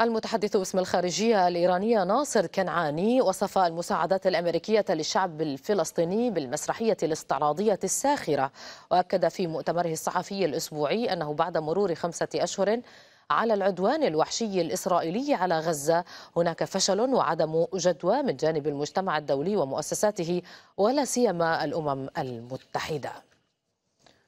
المتحدث باسم الخارجية الإيرانية ناصر كنعاني وصف المساعدات الأمريكية للشعب الفلسطيني بالمسرحية الاستعراضية الساخرة وأكد في مؤتمره الصحفي الأسبوعي أنه بعد مرور خمسة أشهر على العدوان الوحشي الإسرائيلي على غزة هناك فشل وعدم جدوى من جانب المجتمع الدولي ومؤسساته ولا سيما الأمم المتحدة